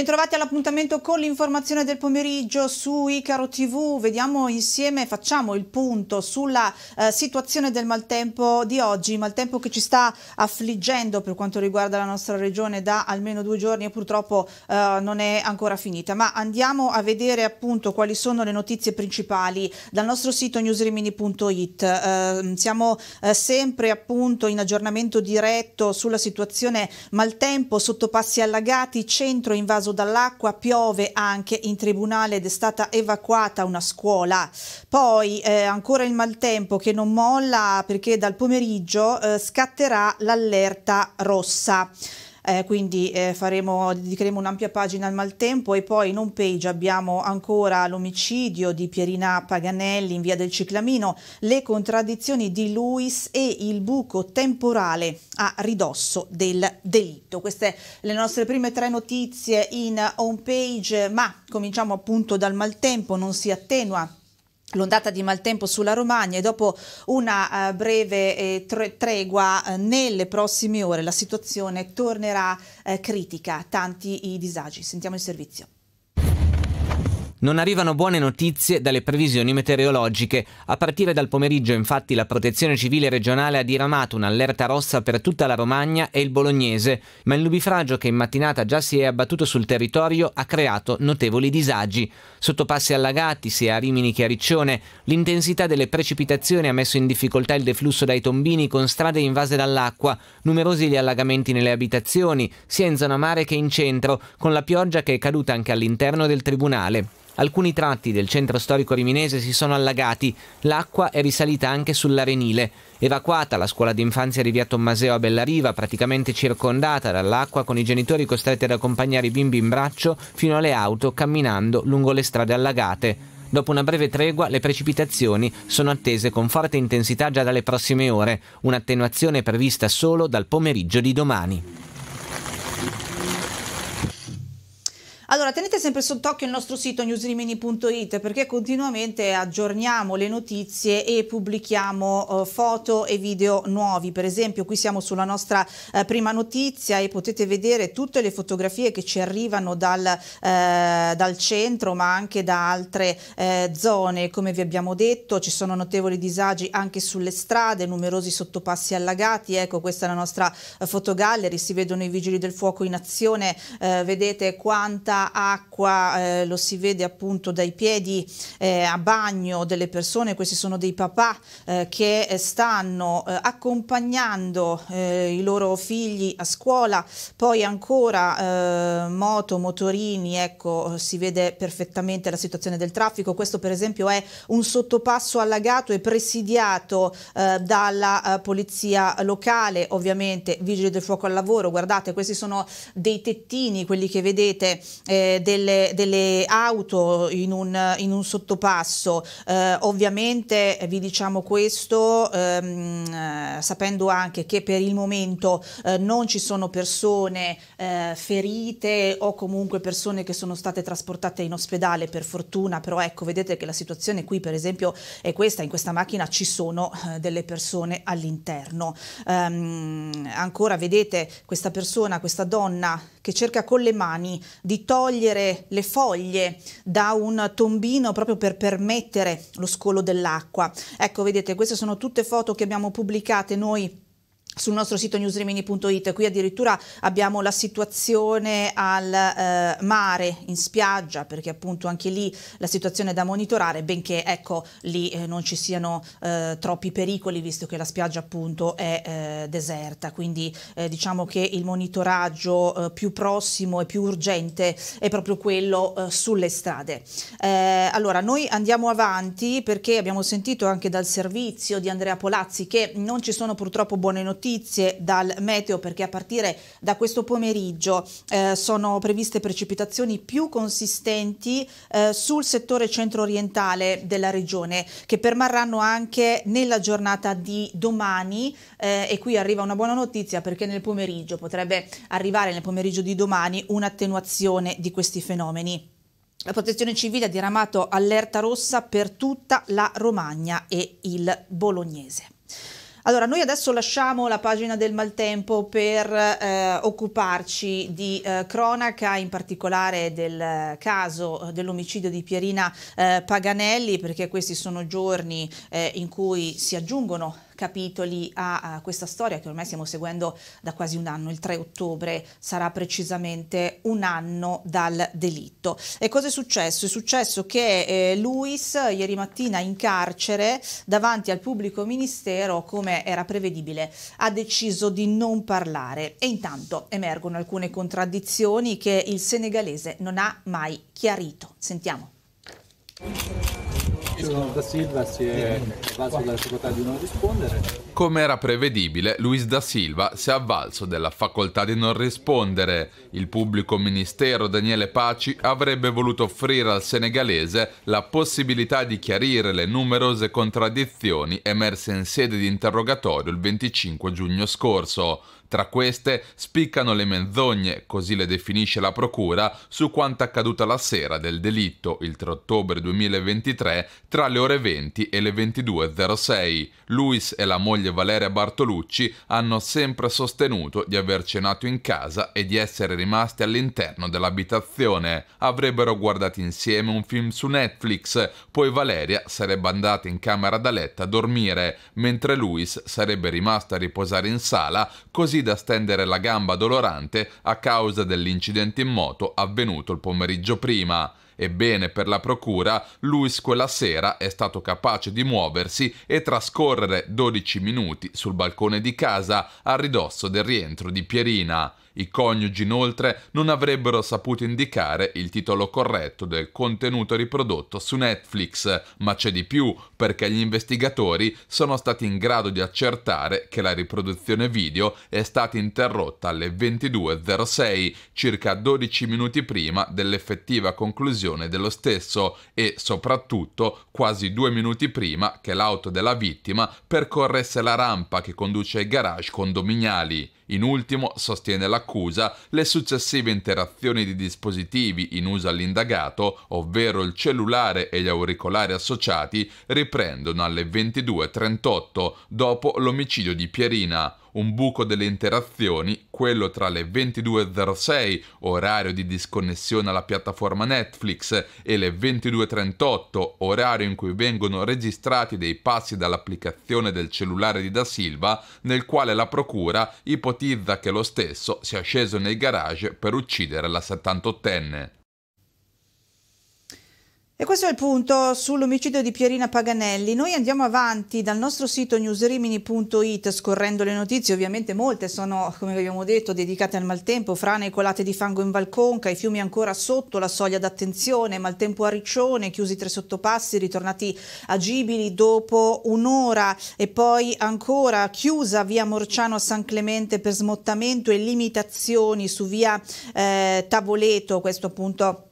Bentrovati all'appuntamento con l'informazione del pomeriggio su Icaro TV. Vediamo insieme, facciamo il punto sulla eh, situazione del maltempo di oggi, maltempo che ci sta affliggendo per quanto riguarda la nostra regione da almeno due giorni e purtroppo eh, non è ancora finita. Ma andiamo a vedere appunto quali sono le notizie principali dal nostro sito newsrimini.it. Eh, siamo eh, sempre appunto in aggiornamento diretto sulla situazione maltempo, sottopassi allagati, centro invaso invaso dall'acqua, piove anche in tribunale ed è stata evacuata una scuola. Poi eh, ancora il maltempo che non molla perché dal pomeriggio eh, scatterà l'allerta rossa eh, quindi eh, faremo, dedicheremo un'ampia pagina al maltempo e poi in home page abbiamo ancora l'omicidio di Pierina Paganelli in via del Ciclamino, le contraddizioni di Luis e il buco temporale a ridosso del delitto. Queste le nostre prime tre notizie in home page, ma cominciamo appunto dal maltempo, non si attenua L'ondata di maltempo sulla Romagna e dopo una uh, breve eh, tre tregua uh, nelle prossime ore la situazione tornerà uh, critica, tanti i disagi. Sentiamo il servizio. Non arrivano buone notizie dalle previsioni meteorologiche. A partire dal pomeriggio, infatti, la Protezione Civile regionale ha diramato un'allerta rossa per tutta la Romagna e il Bolognese, ma il nubifragio che in mattinata già si è abbattuto sul territorio ha creato notevoli disagi. Sotto passi allagati, sia a Rimini che a Riccione, l'intensità delle precipitazioni ha messo in difficoltà il deflusso dai tombini con strade invase dall'acqua, numerosi gli allagamenti nelle abitazioni, sia in zona mare che in centro, con la pioggia che è caduta anche all'interno del tribunale. Alcuni tratti del centro storico riminese si sono allagati, l'acqua è risalita anche sull'arenile. Evacuata la scuola d'infanzia di via Tommaseo a Bellariva, praticamente circondata dall'acqua, con i genitori costretti ad accompagnare i bimbi in braccio fino alle auto, camminando lungo le strade allagate. Dopo una breve tregua, le precipitazioni sono attese con forte intensità già dalle prossime ore, un'attenuazione prevista solo dal pomeriggio di domani. Allora, tenete sempre sott'occhio il nostro sito newsrimini.it perché continuamente aggiorniamo le notizie e pubblichiamo eh, foto e video nuovi. Per esempio, qui siamo sulla nostra eh, prima notizia e potete vedere tutte le fotografie che ci arrivano dal, eh, dal centro, ma anche da altre eh, zone. Come vi abbiamo detto, ci sono notevoli disagi anche sulle strade, numerosi sottopassi allagati. Ecco, questa è la nostra eh, fotogallery, si vedono i vigili del fuoco in azione, eh, vedete quanta acqua, eh, lo si vede appunto dai piedi eh, a bagno delle persone, questi sono dei papà eh, che eh, stanno eh, accompagnando eh, i loro figli a scuola, poi ancora moto, motorini, ecco si vede perfettamente la situazione del traffico, questo per esempio è un sottopasso allagato e presidiato dalla polizia locale, ovviamente vigili del fuoco al lavoro, guardate questi sono dei tettini, quelli che vedete eh, delle, delle, auto in un, in un sottopasso. Eh, ovviamente vi diciamo questo ehm, eh, sapendo anche che per il momento eh, non ci sono persone eh, ferite o comunque persone che sono state trasportate in ospedale per fortuna, però ecco vedete che la situazione qui per esempio è questa, in questa macchina ci sono delle persone all'interno. Um, ancora vedete questa persona, questa donna che cerca con le mani di togliere togliere le foglie da un tombino proprio per permettere lo scolo dell'acqua. Ecco, vedete, queste sono tutte foto che abbiamo pubblicate noi sul nostro sito newsremini.it, qui addirittura abbiamo la situazione al eh, mare, in spiaggia, perché appunto anche lì la situazione è da monitorare, benché ecco lì eh, non ci siano eh, troppi pericoli, visto che la spiaggia appunto è eh, deserta, quindi eh, diciamo che il monitoraggio eh, più prossimo e più urgente è proprio quello sulle strade. allora, noi andiamo avanti perché abbiamo sentito anche dal servizio di Andrea Polazzi che non ci sono purtroppo buone notizie, notizie dal meteo perché a partire da questo pomeriggio eh, sono previste precipitazioni più consistenti eh, sul settore centro-orientale della regione che permarranno anche nella giornata di domani eh, e qui arriva una buona notizia perché nel pomeriggio potrebbe arrivare nel pomeriggio di domani un'attenuazione di questi fenomeni. La protezione civile ha diramato allerta rossa per tutta la Romagna e il Bolognese. Allora, noi adesso lasciamo la pagina del maltempo per eh, occuparci di eh, cronaca, in particolare del eh, caso dell'omicidio di Pierina eh, Paganelli, perché questi sono giorni eh, in cui si aggiungono capitoli a, a, questa storia che ormai stiamo seguendo da quasi un anno, il 3 ottobre sarà precisamente un anno dal delitto. E cosa è successo? È successo che eh, Luis ieri mattina in carcere davanti al pubblico ministero, come era prevedibile, ha deciso di non parlare e intanto emergono alcune contraddizioni che il senegalese non ha mai chiarito. Sentiamo. Luis da Silva si è avvalso della facoltà di non rispondere. Come era prevedibile, Luis da Silva si è avvalso della facoltà di non rispondere. Il pubblico ministero Daniele Paci avrebbe voluto offrire al senegalese la possibilità di chiarire le numerose contraddizioni emerse in sede di interrogatorio il 25 giugno scorso. Tra queste spiccano le menzogne, così le definisce la Procura, su quanto accaduto la sera del delitto, il 3 ottobre 2023, tra le ore 20 e le 22.06. Luis e la moglie Valeria Bartolucci hanno sempre sostenuto di aver cenato in casa e di essere rimasti all'interno dell'abitazione. Avrebbero guardato insieme un film su Netflix, poi Valeria sarebbe andata in camera da letto a dormire, mentre Luis sarebbe rimasto a riposare in sala così da stendere la gamba dolorante a causa dell'incidente in moto avvenuto il pomeriggio prima. Ebbene, per la procura, Luis quella sera è stato capace di muoversi e trascorrere 12 minuti sul balcone di casa a ridosso del rientro di Pierina. I coniugi inoltre non avrebbero saputo indicare il titolo corretto del contenuto riprodotto su Netflix, ma c'è di più perché gli investigatori sono stati in grado di accertare che la riproduzione video è stata interrotta alle 22.06, circa 12 minuti prima dell'effettiva conclusione dello stesso e soprattutto quasi due minuti prima che l'auto della vittima percorresse la rampa che conduce ai garage condominiali. In ultimo, sostiene l'accusa, le successive interazioni di dispositivi in uso all'indagato, ovvero il cellulare e gli auricolari associati, riprendono alle 22.38 dopo l'omicidio di Pierina un buco delle interazioni, quello tra le 22.06, orario di disconnessione alla piattaforma Netflix, e le 22.38, orario in cui vengono registrati dei passi dall'applicazione del cellulare di Da Silva, nel quale la procura ipotizza che lo stesso sia sceso nei garage per uccidere la 78enne questo è il punto sull'omicidio di Pierina Paganelli. Noi andiamo avanti dal nostro sito newsrimini.it scorrendo le notizie, ovviamente molte sono, come abbiamo detto, dedicate al maltempo, frane e colate di fango in Valconca, i fiumi ancora sotto la soglia d'attenzione, maltempo a Riccione, chiusi tre sottopassi, ritornati agibili dopo un'ora e poi ancora chiusa via Morciano a San Clemente per smottamento e limitazioni su via eh, Tavoleto, questo appunto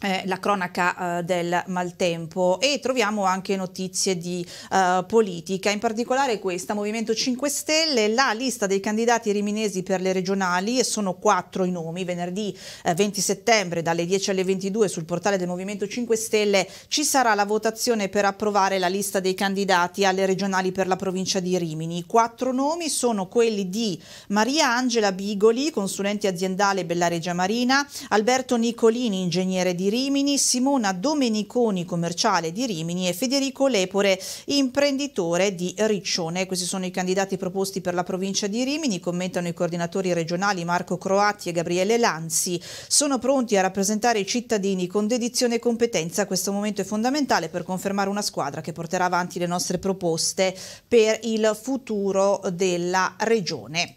eh, la cronaca eh, del maltempo e troviamo anche notizie di eh, politica, in particolare questa, Movimento 5 Stelle, la lista dei candidati riminesi per le regionali e sono quattro i nomi, venerdì 20 eh, settembre dalle 10 alle 22 sul portale del Movimento 5 Stelle ci sarà la votazione per approvare la lista dei candidati alle regionali per la provincia di Rimini. I quattro nomi sono quelli di Maria Angela Bigoli, consulente aziendale Bella Regia Marina, Alberto Nicolini, ingegnere di Rimini, Simona Domeniconi, commerciale di Rimini e Federico Lepore, imprenditore di Riccione. Questi sono i candidati proposti per la provincia di Rimini, commentano i coordinatori regionali Marco Croatti e Gabriele Lanzi. Sono pronti a rappresentare i cittadini con dedizione e competenza. Questo momento è fondamentale per confermare una squadra che porterà avanti le nostre proposte per il futuro della regione.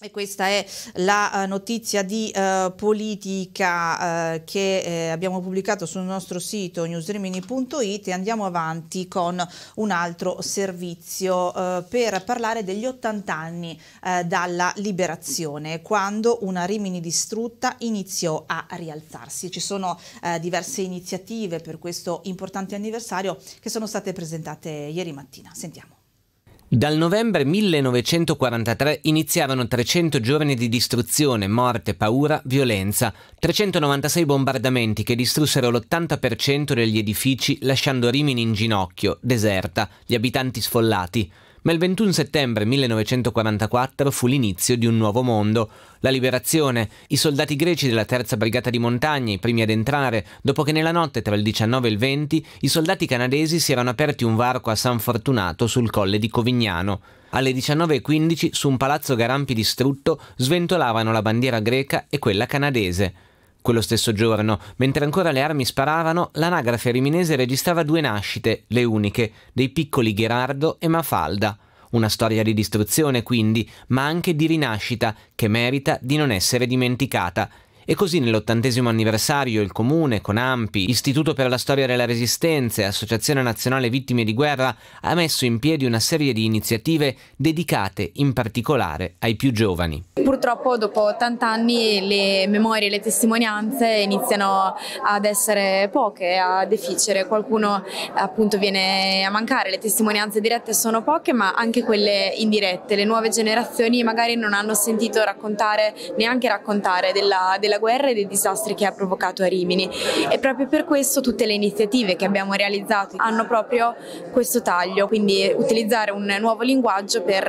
E questa è la eh, notizia di uh, politica uh, che eh, abbiamo pubblicato sul nostro sito newsremini.it e andiamo avanti con un altro servizio uh, per parlare degli 80 anni dalla liberazione, quando una Rimini distrutta iniziò a rialzarsi. Ci sono diverse iniziative per questo importante anniversario che sono state presentate ieri mattina. Sentiamo. Dal novembre 1943 iniziavano 300 giorni di distruzione, morte, paura, violenza, 396 bombardamenti che distrussero l'80% degli edifici lasciando Rimini in ginocchio, deserta, gli abitanti sfollati. Ma il 21 settembre 1944 fu l'inizio di un nuovo mondo, la liberazione, i soldati greci della terza brigata di montagna i primi ad entrare, dopo che nella notte tra il 19 e il 20 i soldati canadesi si erano aperti un varco a San Fortunato sul colle di Covignano. Alle 19.15 su un palazzo Garampi distrutto sventolavano la bandiera greca e quella canadese quello stesso giorno, mentre ancora le armi sparavano, l'anagrafe riminese registrava due nascite, le uniche, dei piccoli Gherardo e Mafalda. Una storia di distruzione, quindi, ma anche di rinascita, che merita di non essere dimenticata, e così nell'ottantesimo anniversario il Comune, con Ampi, Istituto per la Storia della Resistenza e Associazione Nazionale Vittime di Guerra ha messo in piedi una serie di iniziative dedicate in particolare ai più giovani. Purtroppo dopo 80 anni le memorie e le testimonianze iniziano ad essere poche, a deficere, qualcuno appunto viene a mancare, le testimonianze dirette sono poche ma anche quelle indirette, le nuove generazioni magari non hanno sentito raccontare, neanche raccontare della, della guerra e dei disastri che ha provocato a Rimini e proprio per questo tutte le iniziative che abbiamo realizzato hanno proprio questo taglio, quindi utilizzare un nuovo linguaggio per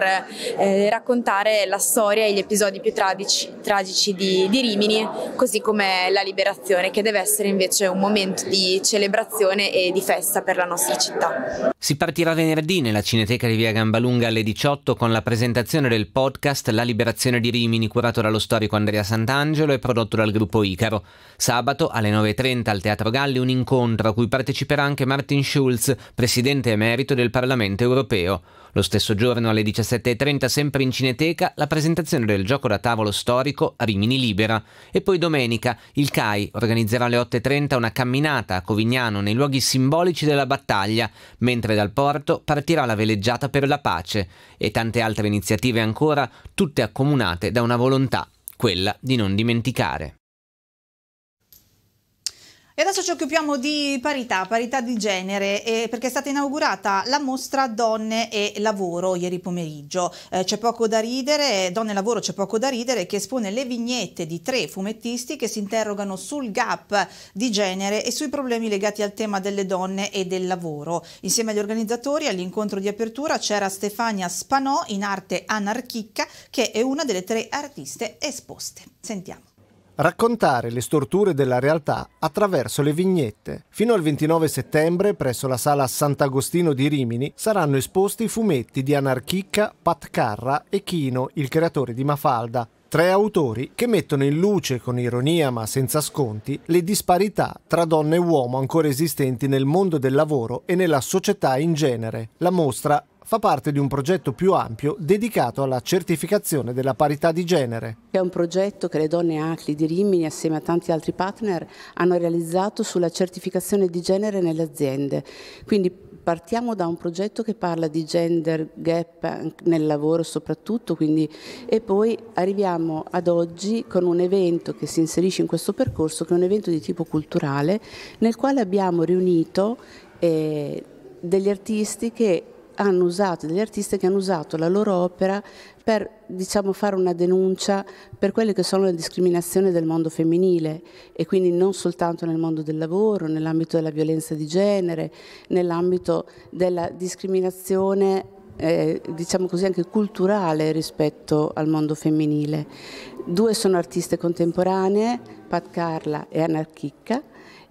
eh, raccontare la storia e gli episodi più tragici, tragici di, di Rimini, così come la liberazione che deve essere invece un momento di celebrazione e di festa per la nostra città. Si partirà venerdì nella Cineteca di Via Gambalunga alle 18 con la presentazione del podcast La liberazione di Rimini curato dallo storico Andrea Sant'Angelo e prodotto all'estero al gruppo Icaro. Sabato alle 9.30 al Teatro Galli un incontro a cui parteciperà anche Martin Schulz, presidente emerito del Parlamento europeo. Lo stesso giorno alle 17.30 sempre in Cineteca la presentazione del gioco da tavolo storico Rimini Libera e poi domenica il CAI organizzerà alle 8.30 una camminata a Covignano nei luoghi simbolici della battaglia, mentre dal porto partirà la veleggiata per la pace e tante altre iniziative ancora, tutte accomunate da una volontà quella di non dimenticare. E adesso ci occupiamo di parità, parità di genere, eh, perché è stata inaugurata la mostra Donne e Lavoro ieri pomeriggio. Eh, c'è poco da ridere, Donne e Lavoro c'è poco da ridere, che espone le vignette di tre fumettisti che si interrogano sul gap di genere e sui problemi legati al tema delle donne e del lavoro. Insieme agli organizzatori all'incontro di apertura c'era Stefania Spanò in arte anarchica, che è una delle tre artiste esposte. Sentiamo raccontare le storture della realtà attraverso le vignette. Fino al 29 settembre, presso la sala Sant'Agostino di Rimini, saranno esposti i fumetti di Anarchicca, Pat Carra e Chino, il creatore di Mafalda, Tre autori che mettono in luce, con ironia ma senza sconti, le disparità tra donna e uomo ancora esistenti nel mondo del lavoro e nella società in genere. La mostra fa parte di un progetto più ampio dedicato alla certificazione della parità di genere. È un progetto che le donne ACLI di Rimini, assieme a tanti altri partner, hanno realizzato sulla certificazione di genere nelle aziende. Quindi partiamo da un progetto che parla di gender gap nel lavoro soprattutto quindi, e poi arriviamo ad oggi con un evento che si inserisce in questo percorso che è un evento di tipo culturale nel quale abbiamo riunito eh, degli artisti che hanno usato, degli artisti che hanno usato la loro opera per diciamo, fare una denuncia per quelle che sono le discriminazioni del mondo femminile e quindi non soltanto nel mondo del lavoro, nell'ambito della violenza di genere, nell'ambito della discriminazione eh, diciamo così anche culturale rispetto al mondo femminile. Due sono artiste contemporanee, Pat Carla e Anarchicca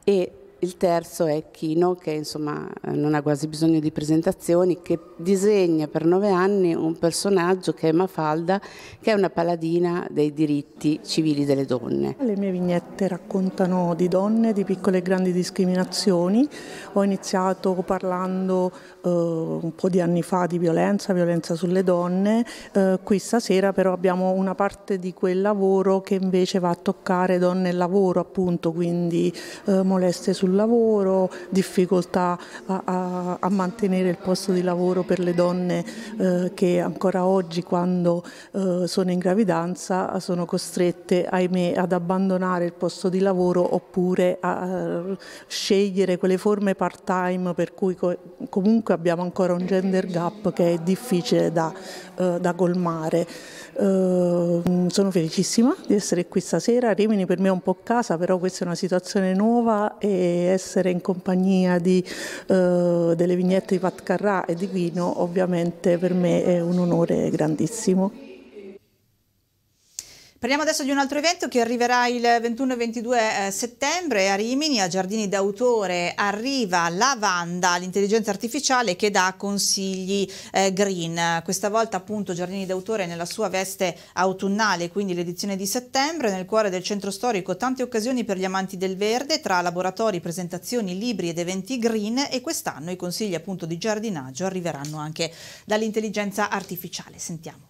e il terzo è Chino, che insomma non ha quasi bisogno di presentazioni, che disegna per nove anni un personaggio che è Mafalda, che è una paladina dei diritti civili delle donne. Le mie vignette raccontano di donne, di piccole e grandi discriminazioni. Ho iniziato parlando eh, un po' di anni fa di violenza, violenza sulle donne. Eh, qui stasera però abbiamo una parte di quel lavoro che invece va a toccare donne e lavoro, appunto, quindi eh, molestie sulle sul lavoro, difficoltà a, a, a mantenere il posto di lavoro per le donne eh, che ancora oggi quando eh, sono in gravidanza sono costrette ahimè ad abbandonare il posto di lavoro oppure a scegliere quelle forme part time per cui co comunque abbiamo ancora un gender gap che è difficile da, eh, da colmare. Ehm, sono felicissima di essere qui stasera, Rimini per me è un po' casa però questa è una situazione nuova e essere in compagnia di, eh, delle vignette di Pat Carrà e di Guino ovviamente per me è un onore grandissimo. Parliamo adesso di un altro evento che arriverà il 21 e 22 eh, settembre a Rimini, a Giardini d'autore. Arriva Lavanda, l'intelligenza artificiale che dà consigli eh, green. Questa volta appunto Giardini d'autore nella sua veste autunnale, quindi l'edizione di settembre, nel cuore del centro storico. Tante occasioni per gli amanti del verde, tra laboratori, presentazioni, libri ed eventi green e quest'anno i consigli appunto di giardinaggio arriveranno anche dall'intelligenza artificiale. Sentiamo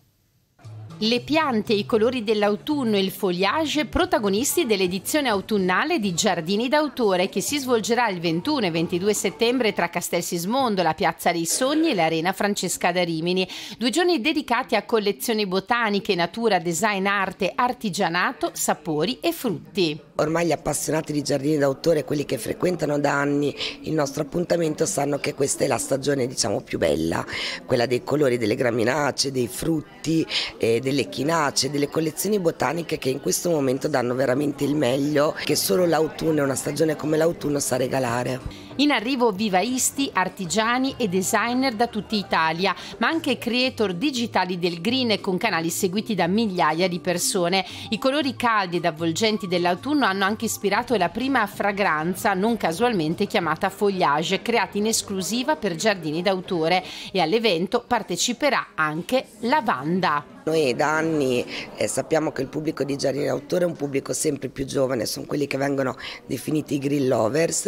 le piante e i colori dell'autunno e il foliage protagonisti dell'edizione autunnale di Giardini d'autore che si svolgerà il 21 e 22 settembre tra Castel Sismondo, la Piazza dei Sogni e l'Arena Francesca da Rimini. Due giorni dedicati a collezioni botaniche, natura, design, arte, artigianato, sapori e frutti. Ormai gli appassionati di giardini d'autore, quelli che frequentano da anni il nostro appuntamento, sanno che questa è la stagione diciamo più bella, quella dei colori delle graminacee, dei frutti, e eh, delle chinacee, delle collezioni botaniche che in questo momento danno veramente il meglio che solo l'autunno e una stagione come l'autunno sa regalare. In arrivo vivaisti, artigiani e designer da tutta Italia, ma anche creator digitali del green con canali seguiti da migliaia di persone. I colori caldi ed avvolgenti dell'autunno hanno anche ispirato la prima fragranza, non casualmente chiamata Foliage, creata in esclusiva per giardini d'autore e all'evento parteciperà anche Lavanda. Noi da anni eh, sappiamo che il pubblico di Giardini d'Autore è un pubblico sempre più giovane, sono quelli che vengono definiti i grill lovers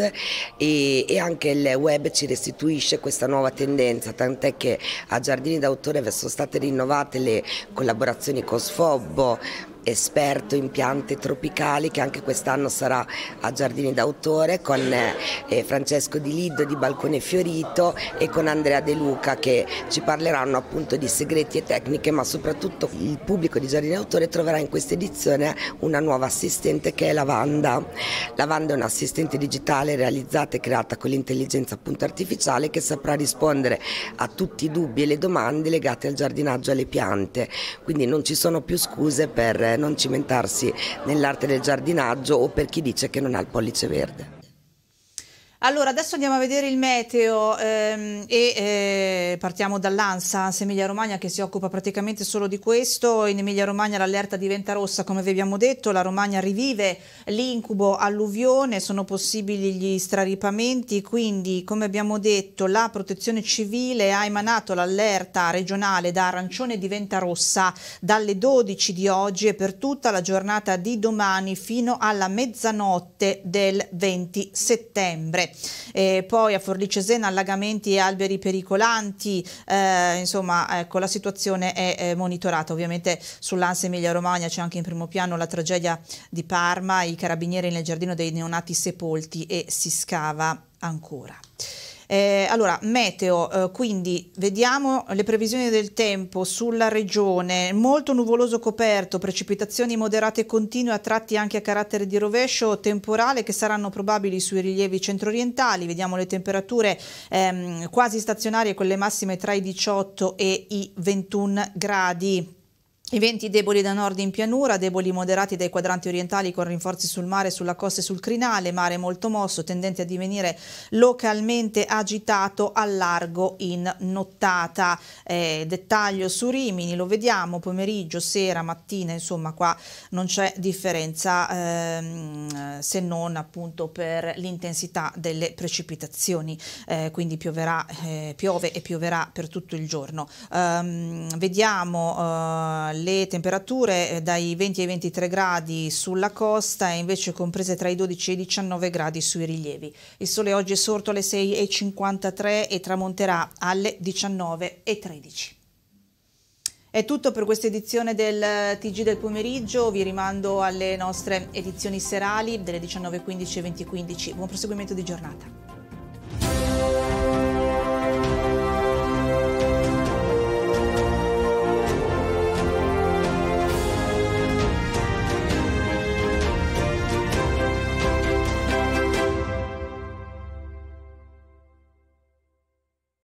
e, e, anche il web ci restituisce questa nuova tendenza, tant'è che a Giardini d'autore sono state rinnovate le collaborazioni con Sfobbo, esperto in piante tropicali che anche quest'anno sarà a Giardini d'autore con eh, Francesco Di Lido di Balcone Fiorito e con Andrea De Luca che ci parleranno appunto di segreti e tecniche ma soprattutto il pubblico di Giardini d'autore troverà in questa edizione una nuova assistente che è Lavanda. Lavanda è un'assistente digitale realizzata e creata con l'intelligenza appunto artificiale che saprà rispondere a tutti i dubbi e le domande legate al giardinaggio e alle piante quindi non ci sono più scuse per non cimentarsi nell'arte del giardinaggio o per chi dice che non ha il pollice verde. Allora, adesso andiamo a vedere il meteo ehm, e eh, partiamo dall'ANSA, Emilia Romagna che si occupa praticamente solo di questo. In Emilia Romagna l'allerta diventa rossa, come vi abbiamo detto, la Romagna rivive l'incubo alluvione, sono possibili gli straripamenti, quindi come abbiamo detto la protezione civile ha emanato l'allerta regionale da arancione diventa rossa dalle 12 di oggi e per tutta la giornata di domani fino alla mezzanotte del 20 settembre e poi a Forlì-Cesena allagamenti e alberi pericolanti, eh, insomma ecco, la situazione è, è monitorata. Ovviamente sull'Ansa Emilia-Romagna c'è anche in primo piano la tragedia di Parma, i carabinieri nel giardino dei neonati sepolti e si scava ancora. Eh, allora, meteo, eh, quindi vediamo le previsioni del tempo sulla regione, molto nuvoloso coperto, precipitazioni moderate e continue a tratti anche a carattere di rovescio temporale che saranno probabili sui rilievi centro-orientali, vediamo le temperature ehm, quasi stazionarie, quelle massime tra i 18 e i 21 gradi. I venti deboli da nord in pianura, deboli moderati dai quadranti orientali con rinforzi sul mare, sulla costa e sul crinale, mare molto mosso, tendente a divenire localmente agitato a largo in nottata. Eh, dettaglio su Rimini, lo vediamo pomeriggio, sera, mattina, insomma qua non c'è differenza ehm, se non appunto per l'intensità delle precipitazioni, eh, quindi pioverà, eh, piove e pioverà per tutto il giorno. Um, vediamo eh, le temperature eh, dai 20 ai 23 gradi sulla costa e invece comprese tra i 12 e i 19 gradi sui rilievi. Il sole oggi è sorto alle 6.53 e tramonterà alle 19.13. È tutto per questa edizione del eh, TG del pomeriggio, vi rimando alle nostre edizioni serali delle 19.15 e 20.15. Buon proseguimento di giornata.